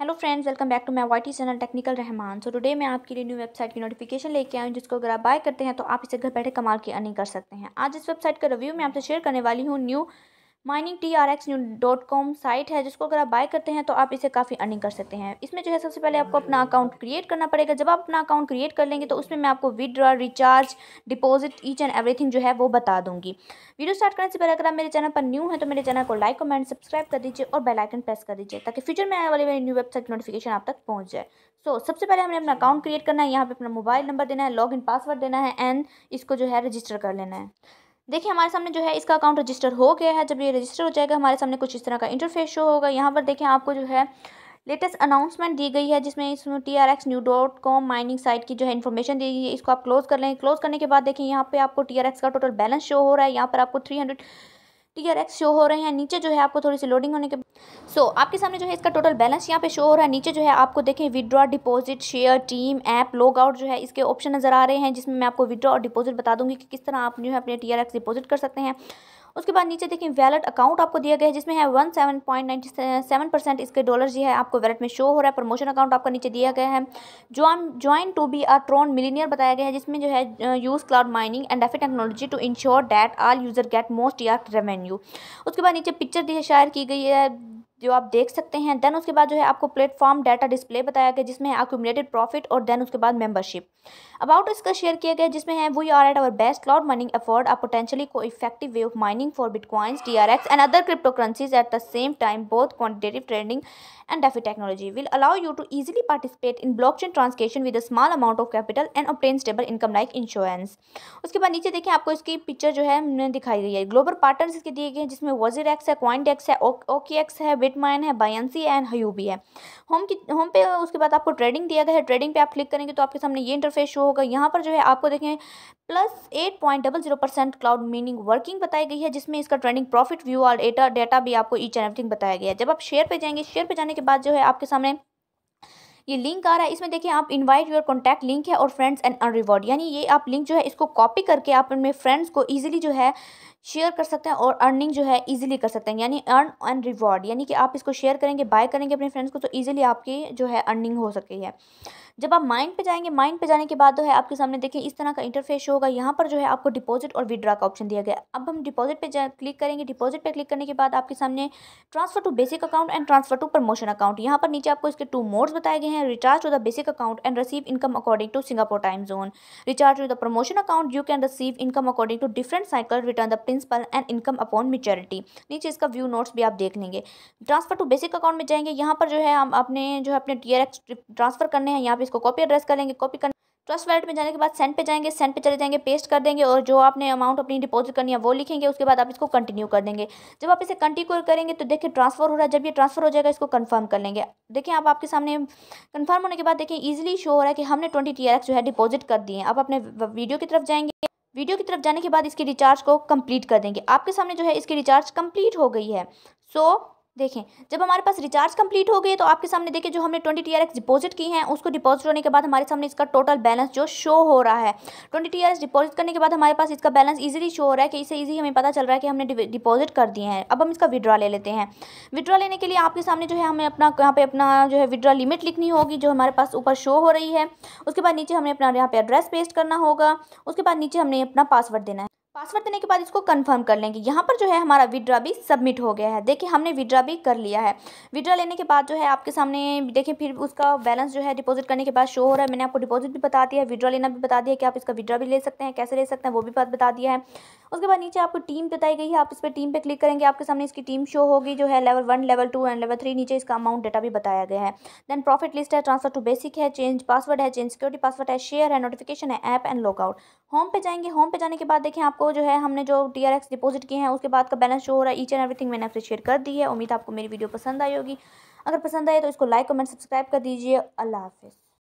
hello friends welcome back to my Y channel technical Rahman so today मैं आपके लिए new website की notification लेके आई हूँ जिसको अगर आप बाय करते हैं तो आप इसे घर बैठे कमाल की अर्निंग कर सकते हैं आज इस वेबसाइट का रिव्यू मैं आपसे शेयर करने वाली हूँ new mining T R X dot com site है जिसको अगर आप बाय करते हैं तो आप इसे काफ़ी अर्निंग कर सकते हैं इसमें जो है सबसे पहले आपको अपना अकाउंट क्रिएट करना पड़ेगा जब आप अपना अकाउंट क्रिएट कर लेंगे तो उसमें मैं आपको withdraw recharge deposit each and everything जो है वो बता दूंगी वीडियो स्टार्ट करने से पहले अगर आप मेरे चैनल पर न्यू है तो मेरे चैनल को लाइक कमेंट सब्सक्राइब कर दीजिए और बेलाइकन प्रेस कर दीजिए ताकि फ्यूचर में आने वाली मेरी न्यू वेबसाइट नोटिफिकेशन आप तक पहुँच जाए सो सबसे पहले हमें अपना अकाउंट क्रिएट करना है यहाँ पर अपना मोबाइल नंबर देना है लॉग इन पासवर्ड देना है एंड इसको जो है रजिस्टर कर लेना है देखिए हमारे सामने जो है इसका अकाउंट रजिस्टर हो गया है जब ये रजिस्टर हो जाएगा हमारे सामने कुछ इस तरह का इंटरफेस शो होगा यहाँ पर देखें आपको जो है लेटेस्ट अनाउंसमेंट दी गई है जिसमें इसमें T R X new dot com mining site की जो है इन्फॉर्मेशन दी गई है इसको आप क्लोज कर लेंगे क्लोज करने के बाद देखें यहाँ पे आपको टी आर एक्स का टोटल बैलेंस शो हो रहा है यहाँ पर आपको three hundred T R X show हो रहे हैं नीचे जो है आपको थोड़ी सी लोडिंग होने के सो so, आपके सामने जो है इसका टोटल बैलेंस यहाँ पे शो हो रहा है नीचे जो है आपको देखें withdraw deposit share team app log out जो है इसके ऑप्शन नज़र आ रहे हैं जिसमें मैं आपको विदड्रॉ और डिपॉजिट बता दूंगी कि किस तरह आप जो है अपने टीयर एक्स डिपॉजिट कर सकते हैं उसके बाद नीचे देखिए वैलेट अकाउंट आपको दिया गया है जिसमें है one seven point ninety seven percent इसके डॉलर जी है आपको वैलेट में शो हो रहा है प्रमोशन अकाउंट आपका नीचे दिया गया है join join to be a Tron millionaire बताया गया है जिसमें जो है use cloud mining and defi technology to ensure that all user get most exact revenue उसके बाद नीचे पिक्चर दी है शायर की गई है जो आप देख सकते हैं देन उसके बाद जो है आपको प्लेटफॉर्म डाटा डिस्प्ले बताया गया जिसमें है एक्यूमलेटेड प्रॉफिट और देन उसके बाद मेंबरशिप अबाउट इसका शेयर किया गया जिसमें है we are at our best cloud mining effort a potentially को effective way of mining for bitcoins D R X and other crypto currencies at the same time both quantitative trading and defi technology will allow you to easily participate in blockchain transaction with a small amount of capital and obtain stable income like insurance उसके बाद नीचे देखें आपको इसकी picture जो है दिखाई गई है ग्लोबल पार्टनर्स इसके दिए गए जिसमें वजीर एक्स है क्वाइंट एक्स है ओके एक्स है बिटमाइन है बायसी एंड हयूबी है होम की होम पे उसके बाद आपको ट्रेडिंग दिया गया है ट्रेडिंग पे आप क्लिक करेंगे तो आपके सामने ये इंटरफेस शो होगा यहाँ पर जो है आपको देखें plus eight point double zero percent cloud mining working बताई गई है जिसमें इसका ट्रेडिंग प्रॉफिट व्यू और डेटा डेटा भी आपको ईच एंड एवरीथिंग बताया गया है जब आप शेयर पर जाएंगे शेयर पर जाने के बाद जो है आपके सामने ये लिंक आ रहा है इसमें देखिए आप इनवाइट योर कॉन्टैक्ट लिंक है और फ्रेंड्स एंड अनरिवॉर्ड यानी ये आप लिंक जो है इसको कॉपी करके आप अपने फ्रेंड्स को ईजिली जो है शेयर कर सकते हैं और अर्निंग जो है इजीली कर सकते हैं यानी अर्न एंड रिवॉर्ड यानी कि आप इसको शेयर करेंगे बाय करेंगे अपने फ्रेंड्स को तो इजीली आपकी जो है अर्निंग हो सकती है जब आप माइंड पे जाएंगे माइंड पे जाने के बाद जो है आपके सामने देखें इस तरह का इंटरफेस होगा यहाँ पर जो है आपको डिपॉजिट और विड्रा का ऑप्शन दिया गया अब हम डिपॉजिट पे क्लिक करेंगे डिपॉजिट पे क्लिक करने के बाद आपके सामने transfer to basic account and transfer to promotion account यहाँ पर नीचे आपको इसके टू मोड्स बताए गए हैं recharge to the basic account and receive income according to Singapore time zone recharge to the promotion account you can receive income according to different cycle return the principal and income upon maturity नीचे इसका view notes भी आप देख लेंगे transfer to basic account में जाएंगे यहाँ पर जो है हम अपने जो है अपने टी ट्रांसफर करने हैं यहाँ पे इसको कॉपी एड्रेस कर लेंगे कॉपी करना ट्रस्ट वैलेट में जाने के बाद सेंड पे जाएंगे सेंड पे चले जाएंगे पेस्ट कर देंगे और जो आपने अमाउंट अपनी डिपॉजिट करनी है वो लिखेंगे उसके बाद आप इसको कंटिन्यू कर देंगे जब आप इसे कंटिन्यू करेंगे तो देखिए ट्रांसफर हो रहा है जब ये ट्रांसफर हो जाएगा इसको कंफर्म कर लेंगे देखिए आप आपके सामने कन्फर्म होने के बाद देखिए ईजिली शो हो रहा है कि हमने ट्वेंटी टी जो है डिपॉजिट कर दिए आप अपने वीडियो की तरफ जाएंगे वीडियो की तरफ जाने के बाद इसकी रिचार्ज को कंप्लीट कर देंगे आपके सामने जो है इसकी रिचार्ज कंप्लीट हो गई है सो so, देखें जब हमारे पास रिचार्ज कंप्लीट हो गई तो आपके सामने देखिए जो हमने ट्वेंटी टी एक्स डिपॉजिट की हैं उसको डिपॉजिट होने के बाद हमारे सामने इसका टोटल बैलेंस जो शो हो रहा है ट्वेंटी टी डिपॉजिट करने के बाद हमारे पास इसका बैलेंस इजीली शो हो रहा है कि इसे ईजी हमें पता चल रहा है कि हमने डिपॉजिट कर दिए हैं अब हम इसका विड्रा ले लेते हैं विड्रा लेने के लिए आपके सामने जो है हमें अपना यहाँ पे अपना जो है विड्रा लिमिट लिखनी होगी जो हमारे पास ऊपर शो हो रही है उसके बाद नीचे हमें अपना यहाँ पे एड्रेस पेस्ट करना होगा उसके बाद नीचे हमने अपना पासवर्ड देना है पासवर्ड देने के बाद इसको कंफर्म कर लेंगे यहाँ पर जो है हमारा विड्रा भी सबमिट हो गया है देखिए हमने विड्रा भी कर लिया है विड्रा लेने के बाद जो है आपके सामने देखिए फिर उसका बैलेंस जो है डिपॉजिट करने के बाद शो हो रहा है मैंने आपको डिपॉजिट भी बता दिया है विड्रा लेना भी बता दिया कि आप इसका विड्रा भी ले सकते हैं कैसे ले सकते हैं वो भी बात बता दिया है उसके बाद नीचे आपको टीम बताई गई है आप इस पर टीम पर क्लिक करेंगे आपके सामने इसकी टीम शो होगी जो है level one level two and level three नीचे इसका अमाउंट डेटा भी बताया गया है देन प्रॉफिट लिस्ट है ट्रांसफर टू बेसिक है चेंज पासवर्ड है चेंज सिक्योरिटी पासवर्ड है शेयर है नोटिफिकेशन है ऐप एंड लॉकआउट होम पे जाएंगे होम पे जाने के बाद देखें आपको जो है हमने जो टी आर एक्स डिपॉजिट किए हैं उसके बाद का बैलेंस जो हो रहा है ईच एंड एवरीथिंग मैंने आपसे शेयर कर दी है उम्मीद आपको मेरी वीडियो पसंद आई होगी अगर पसंद आए तो इसको लाइक कमेंट सब्सक्राइब कर दीजिए अल्लाह हाफिज़